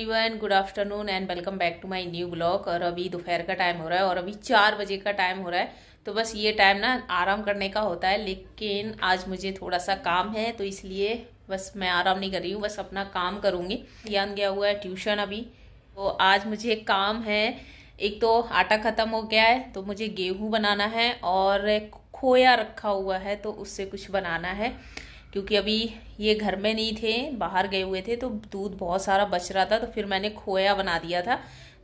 Everyone good afternoon and welcome back to my new blog और अभी दोपहर का टाइम हो रहा है और अभी चार बजे का टाइम हो रहा है तो बस ये टाइम ना आराम करने का होता है लेकिन आज मुझे थोड़ा सा काम है तो इसलिए बस मैं आराम नहीं कर रही हूँ बस अपना काम करूँगी ज्ञान गया हुआ है ट्यूशन अभी तो आज मुझे काम है एक तो आटा ख़त्म हो गया है तो मुझे गेहूँ बनाना है और खोया रखा हुआ है तो उससे कुछ बनाना है क्योंकि अभी ये घर में नहीं थे बाहर गए हुए थे तो दूध बहुत सारा बच रहा था तो फिर मैंने खोया बना दिया था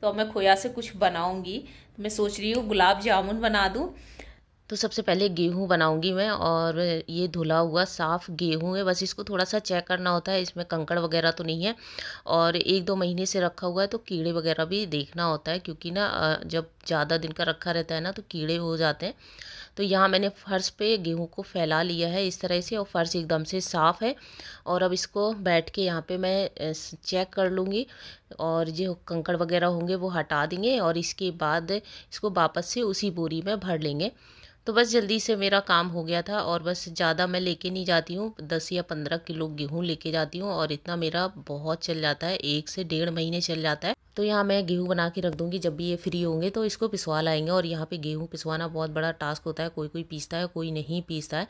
तो अब मैं खोया से कुछ बनाऊँगी तो मैं सोच रही हूँ गुलाब जामुन बना दूँ तो सबसे पहले गेहूँ बनाऊंगी मैं और ये धुला हुआ साफ़ गेहूँ है बस इसको थोड़ा सा चेक करना होता है इसमें कंकड़ वगैरह तो नहीं है और एक दो महीने से रखा हुआ है तो कीड़े वगैरह भी देखना होता है क्योंकि ना जब ज़्यादा दिन का रखा रहता है ना तो कीड़े हो जाते हैं तो यहाँ मैंने फ़र्श पे गेहूँ को फैला लिया है इस तरह से और फ़र्श एकदम से साफ़ है और अब इसको बैठ के यहाँ पे मैं चेक कर लूँगी और जो कंकड़ वगैरह होंगे वो हटा देंगे और इसके बाद इसको वापस से उसी बोरी में भर लेंगे तो बस जल्दी से मेरा काम हो गया था और बस ज़्यादा मैं लेके नहीं जाती हूँ दस या पंद्रह किलो गेहूँ लेके जाती हूँ और इतना मेरा बहुत चल जाता है एक से डेढ़ महीने चल जाता है तो यहाँ मैं गेहूँ बना के रख दूँगी जब भी ये फ्री होंगे तो इसको पिसवा लाएंगे और यहाँ पे गेहूँ पिसवाना बहुत बड़ा टास्क होता है कोई कोई पीसता है कोई नहीं पीसता है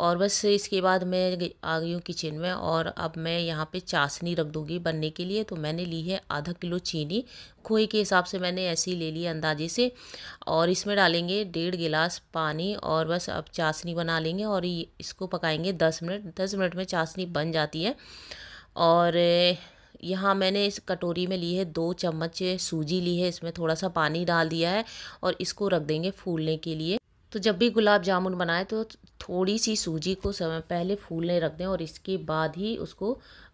और बस इसके बाद मैं आ गई हूँ किचन में और अब मैं यहाँ पे चाशनी रख दूँगी बनने के लिए तो मैंने ली है आधा किलो चीनी खोए के हिसाब से मैंने ऐसे ही ले लिया अंदाजे से और इसमें डालेंगे डेढ़ गिलास पानी और बस अब चाशनी बना लेंगे और इसको पकाएंगे दस मिनट दस मिनट में चाशनी बन जाती है और यहाँ मैंने इस कटोरी में ली है दो चम्मच सूजी ली है इसमें थोड़ा सा पानी डाल दिया है और इसको रख देंगे फूलने के लिए तो जब भी गुलाब जामुन बनाएं तो थोड़ी सी सूजी को समय पहले फूलने रख दें और इसके बाद ही उसको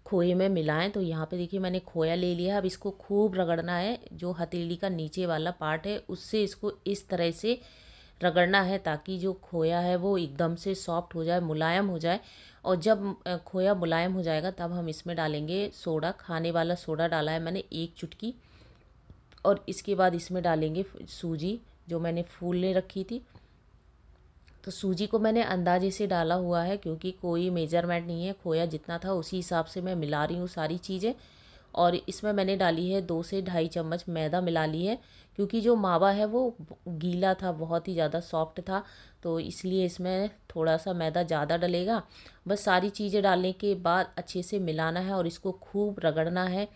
खोए में मिलाएं तो यहाँ पे देखिए मैंने खोया ले लिया अब इसको खूब रगड़ना है जो हथेली का नीचे वाला पार्ट है उससे इसको इस तरह से रगड़ना है ताकि जो खोया है वो एकदम से सॉफ्ट हो जाए मुलायम हो जाए और जब खोया मुलायम हो जाएगा तब हम इसमें डालेंगे सोडा खाने वाला सोडा डाला है मैंने एक चुटकी और इसके बाद इसमें डालेंगे सूजी जो मैंने फूलने रखी थी तो सूजी को मैंने अंदाजे से डाला हुआ है क्योंकि कोई मेजरमेंट नहीं है खोया जितना था उसी हिसाब से मैं मिला रही हूँ सारी चीज़ें और इसमें मैंने डाली है दो से ढाई चम्मच मैदा मिला ली है क्योंकि जो मावा है वो गीला था बहुत ही ज़्यादा सॉफ्ट था तो इसलिए इसमें थोड़ा सा मैदा ज़्यादा डलेगा बस सारी चीज़ें डालने के बाद अच्छे से मिलाना है और इसको खूब रगड़ना है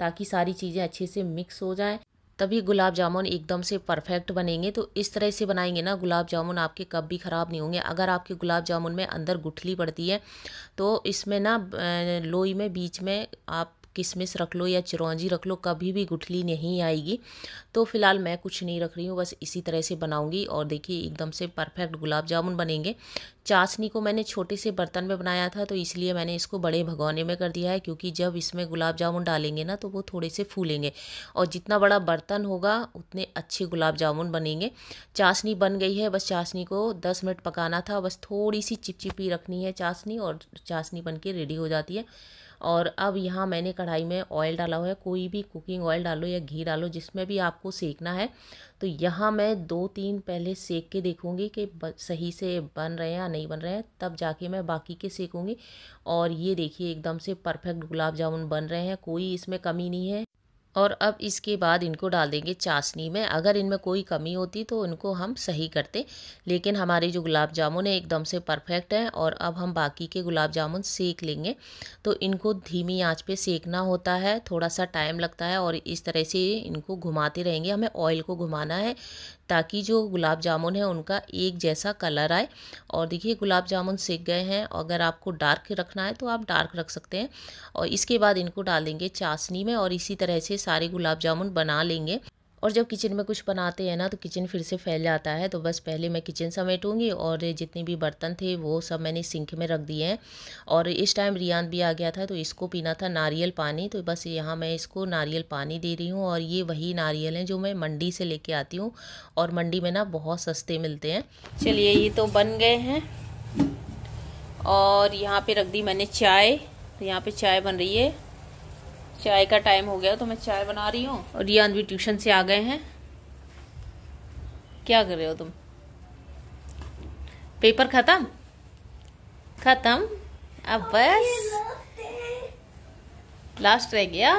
ताकि सारी चीज़ें अच्छे से मिक्स हो जाएँ तभी गुलाब जामुन एकदम से परफेक्ट बनेंगे तो इस तरह से बनाएंगे ना गुलाब जामुन आपके कब भी ख़राब नहीं होंगे अगर आपके गुलाब जामुन में अंदर गुठली पड़ती है तो इसमें ना लोई में बीच में आप किशमिश रख लो या चिरौंजी रख लो कभी भी गुठली नहीं आएगी तो फिलहाल मैं कुछ नहीं रख रही हूँ बस इसी तरह से बनाऊँगी और देखिए एकदम से परफेक्ट गुलाब जामुन बनेंगे चाशनी को मैंने छोटे से बर्तन में बनाया था तो इसलिए मैंने इसको बड़े भगौने में कर दिया है क्योंकि जब इसमें गुलाब जामुन डालेंगे ना तो वो थोड़े से फूलेंगे और जितना बड़ा बर्तन होगा उतने अच्छे गुलाब जामुन बनेंगे चाशनी बन गई है बस चाशनी को दस मिनट पकाना था बस थोड़ी सी चिपचिपी रखनी है चाशनी और चाशनी बन के रेडी हो जाती है और अब यहाँ मैंने कढ़ाई में ऑयल डाला हुआ है कोई भी कुकिंग ऑयल डालो या घी डालो जिसमें भी आपको सेकना है तो यहाँ मैं दो तीन पहले सेक के देखूँगी कि सही से बन रहे हैं या नहीं बन रहे हैं तब जाके मैं बाकी के सेकूँगी और ये देखिए एकदम से परफेक्ट गुलाब जामुन बन रहे हैं कोई इसमें कमी नहीं है और अब इसके बाद इनको डाल देंगे चाशनी में अगर इनमें कोई कमी होती तो इनको हम सही करते लेकिन हमारे जो गुलाब जामुन है एकदम से परफेक्ट है और अब हम बाकी के गुलाब जामुन सेक लेंगे तो इनको धीमी आंच पे सेकना होता है थोड़ा सा टाइम लगता है और इस तरह से इनको घुमाते रहेंगे हमें ऑयल को घुमाना है ताकि जो गुलाब जामुन है उनका एक जैसा कलर आए और देखिए गुलाब जामुन सेक गए हैं अगर आपको डार्क रखना है तो आप डार्क रख सकते हैं और इसके बाद इनको डाल देंगे चाशनी में और इसी तरह से सारे गुलाब जामुन बना लेंगे और जब किचन में कुछ बनाते हैं ना तो किचन फिर से फैल जाता है तो बस पहले मैं किचन समेटूंगी और जितने भी बर्तन थे वो सब मैंने सिंक में रख दिए हैं और इस टाइम रियान भी आ गया था तो इसको पीना था नारियल पानी तो बस यहाँ मैं इसको नारियल पानी दे रही हूँ और ये वही नारियल हैं जो मैं मंडी से ले आती हूँ और मंडी में ना बहुत सस्ते मिलते हैं चलिए ये तो बन गए हैं और यहाँ पर रख दी मैंने चाय तो यहाँ पर चाय बन रही है चाय का टाइम हो गया तो मैं चाय बना रही हूँ और ये भी ट्यूशन से आ गए हैं क्या कर रहे हो तुम पेपर खत्म खत्म अब बस लास्ट रह गया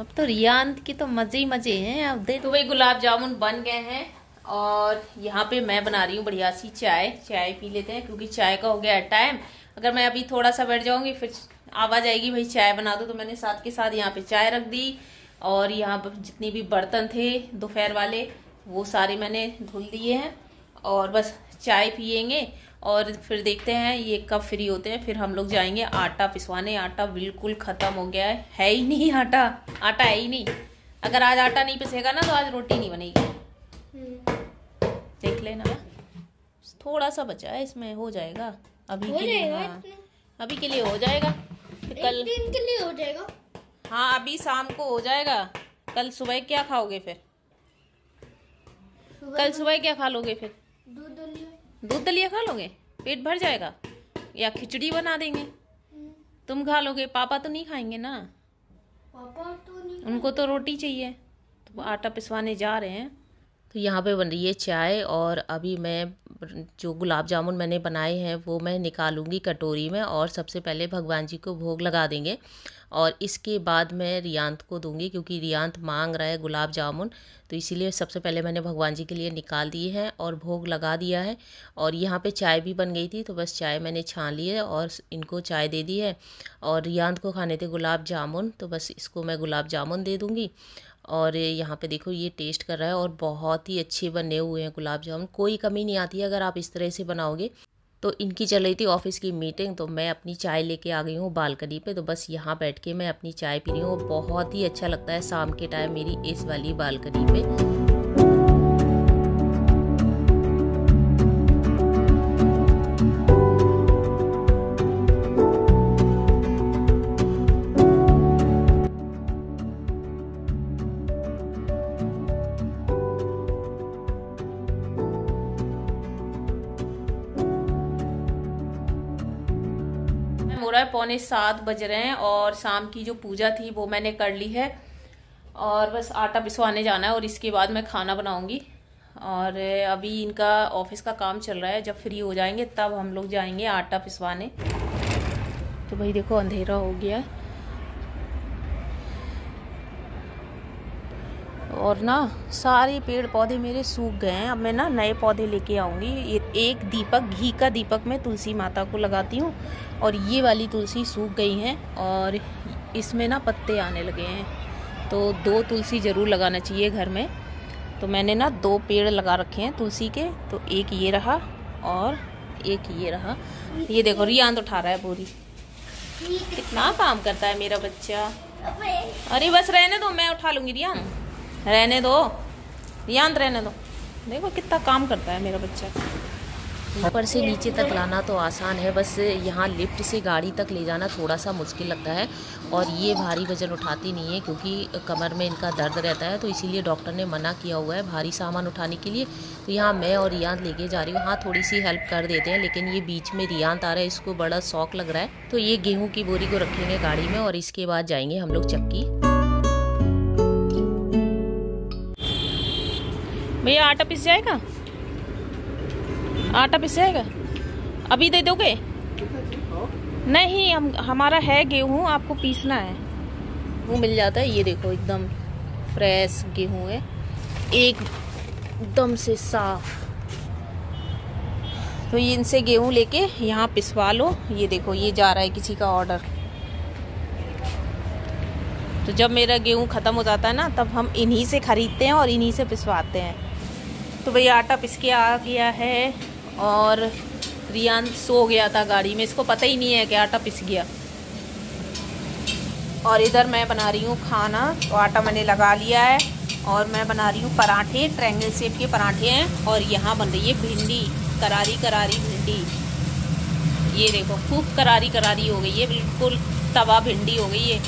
अब तो रियांत की तो मजे ही मजे हैं अब दे तो भाई गुलाब जामुन बन गए हैं और यहाँ पे मैं बना रही हूँ बढ़िया सी चाय चाय पी लेते हैं क्योंकि चाय का हो गया टाइम अगर मैं अभी थोड़ा सा बैठ जाऊंगी फिर आवाज आएगी भाई चाय बना दो तो मैंने साथ के साथ यहाँ पे चाय रख दी और यहाँ पर जितने भी बर्तन थे दोपहर वाले वो सारे मैंने धुल दिए हैं और बस चाय पियेंगे और फिर देखते हैं ये कब फ्री होते हैं फिर हम लोग जाएंगे आटा पिसवाने आटा बिल्कुल ख़त्म हो गया है है ही नहीं आटा आटा है ही नहीं अगर आज आटा नहीं पिसेगा ना तो आज रोटी नहीं बनेगी देख लेना थोड़ा सा बचा है इसमें हो जाएगा अभी हो के लिए हाँ अभी के लिए हो जाएगा कल दिन के लिए हो जाएगा हाँ अभी शाम को हो जाएगा कल सुबह क्या खाओगे फिर कल सुबह क्या खा लोगे फिर दूध दलिया दूध दलिया खा लोगे पेट भर जाएगा या खिचड़ी बना देंगे हम्म। तुम खा लोगे पापा तो नहीं खाएंगे ना पापा तो नहीं उनको तो रोटी चाहिए तो आटा पिसवाने जा रहे हैं तो यहाँ पे बन रही है चाय और अभी मैं जो गुलाब जामुन मैंने बनाए हैं वो मैं निकालूंगी कटोरी में और सबसे पहले भगवान जी को भोग लगा देंगे और इसके बाद मैं रियांत को दूंगी क्योंकि रियांत मांग रहा है गुलाब जामुन तो इसीलिए सबसे पहले मैंने भगवान जी के लिए निकाल दिए हैं और भोग लगा दिया है और यहाँ पे चाय भी बन गई थी तो बस चाय मैंने छान ली है और इनको चाय दे दी है और रियांत को खाने थे गुलाब जामुन तो बस इसको मैं गुलाब जामुन दे दूँगी और यहाँ पे देखो ये टेस्ट कर रहा है और बहुत ही अच्छे बने हुए हैं गुलाब जामुन कोई कमी नहीं आती है अगर आप इस तरह से बनाओगे तो इनकी चल रही थी ऑफिस की मीटिंग तो मैं अपनी चाय लेके आ गई हूँ बालकनी पे तो बस यहाँ बैठ के मैं अपनी चाय पी रही हूँ बहुत ही अच्छा लगता है शाम के टाइम मेरी इस वाली बालकनी पर रहा है पौने सात बज रहे हैं और शाम की जो पूजा थी वो मैंने कर ली है और बस आटा पिसवाने जाना है और इसके बाद मैं खाना बनाऊंगी और अभी इनका ऑफिस का काम चल रहा है जब फ्री हो जाएंगे तब हम लोग जाएंगे आटा पिसवाने तो भाई देखो अंधेरा हो गया और ना सारे पेड़ पौधे मेरे सूख गए हैं अब मैं ना नए पौधे लेके आऊँगी एक दीपक घी का दीपक मैं तुलसी माता को लगाती हूँ और ये वाली तुलसी सूख गई हैं और इसमें ना पत्ते आने लगे हैं तो दो तुलसी ज़रूर लगाना चाहिए घर में तो मैंने ना दो पेड़ लगा रखे हैं तुलसी के तो एक ये रहा और एक ये रहा ये देखो रियान तो उठा रहा है पूरी कितना काम करता है मेरा बच्चा अरे बस रहने दो मैं उठा लूँगी रियान रहने दो रियान रहने दो देखो कितना काम करता है मेरा बच्चा ऊपर से नीचे तक लाना तो आसान है बस यहाँ लिफ्ट से गाड़ी तक ले जाना थोड़ा सा मुश्किल लगता है और ये भारी वजन उठाती नहीं है क्योंकि कमर में इनका दर्द रहता है तो इसीलिए डॉक्टर ने मना किया हुआ है भारी सामान उठाने के लिए तो यहाँ मैं और रियांत लेके जा रही हूँ हाँ थोड़ी सी हेल्प कर देते हैं लेकिन ये बीच में रियांत आ रहा है इसको बड़ा शौक लग रहा है तो ये गेहूँ की बोरी को रखेंगे गाड़ी में और इसके बाद जाएंगे हम लोग चक्की भैया आटा पिस जाएगा आटा पिसेगा अभी दे दोगे नहीं हम हमारा है गेहूँ आपको पीसना है वो मिल जाता है ये देखो एकदम फ्रेश गेहूँ है एकदम से साफ तो ये इनसे गेहूँ लेके यहाँ पिसवा लो ये देखो ये जा रहा है किसी का ऑर्डर तो जब मेरा गेहूँ ख़त्म हो जाता है ना तब हम इन्हीं से ख़रीदते हैं और इन्हीं से पिसवाते हैं तो भैया आटा पिस के आ गया है और रियान सो गया था गाड़ी में इसको पता ही नहीं है कि आटा पिस गया और इधर मैं बना रही हूँ खाना तो आटा मैंने लगा लिया है और मैं बना रही हूँ पराठे ट्रैंगल सेप के पराठे हैं और यहाँ बन रही है भिंडी करारी करारी भिंडी ये देखो खूब करारी करारी हो गई है बिल्कुल तवा भिंडी हो गई है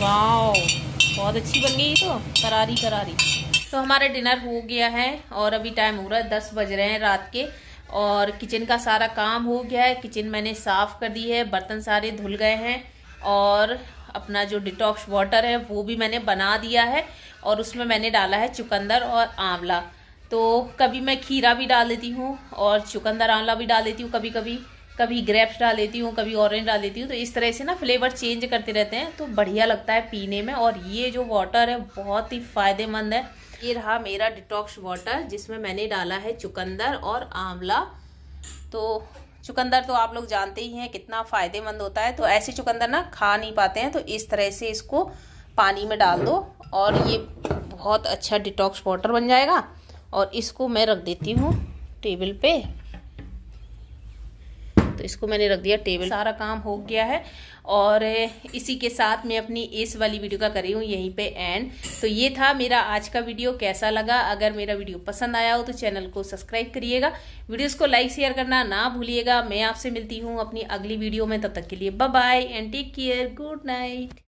वाह बहुत अच्छी बन गई तो करारी करारी तो हमारा डिनर हो गया है और अभी टाइम हो रहा है दस बज रहे हैं रात के और किचन का सारा काम हो गया है किचन मैंने साफ़ कर दी है बर्तन सारे धुल गए हैं और अपना जो डिटॉक्स वाटर है वो भी मैंने बना दिया है और उसमें मैंने डाला है चुकंदर और आंवला तो कभी मैं खीरा भी डाल देती हूँ और चुकंदर आंवला भी डाल देती हूँ कभी कभी कभी ग्रेप्स डाल देती हूँ कभी ऑरेंज डाल देती हूँ तो इस तरह से ना फ्लेवर चेंज करते रहते हैं तो बढ़िया लगता है पीने में और ये जो वाटर है बहुत ही फ़ायदेमंद है ये रहा मेरा डिटॉक्स वाटर जिसमें मैंने डाला है चुकंदर और आंवला तो चुकंदर तो आप लोग जानते ही हैं कितना फ़ायदेमंद होता है तो ऐसे चुकंदर ना खा नहीं पाते हैं तो इस तरह से इसको पानी में डाल दो और ये बहुत अच्छा डिटॉक्स वाटर बन जाएगा और इसको मैं रख देती हूँ टेबल पे तो इसको मैंने रख दिया टेबल सारा काम हो गया है और इसी के साथ मैं अपनी इस वाली वीडियो का कर रही हूँ यहीं पे एंड तो ये था मेरा आज का वीडियो कैसा लगा अगर मेरा वीडियो पसंद आया हो तो चैनल को सब्सक्राइब करिएगा वीडियोस को लाइक शेयर करना ना भूलिएगा मैं आपसे मिलती हूँ अपनी अगली वीडियो में तब तक के लिए bye and take care good night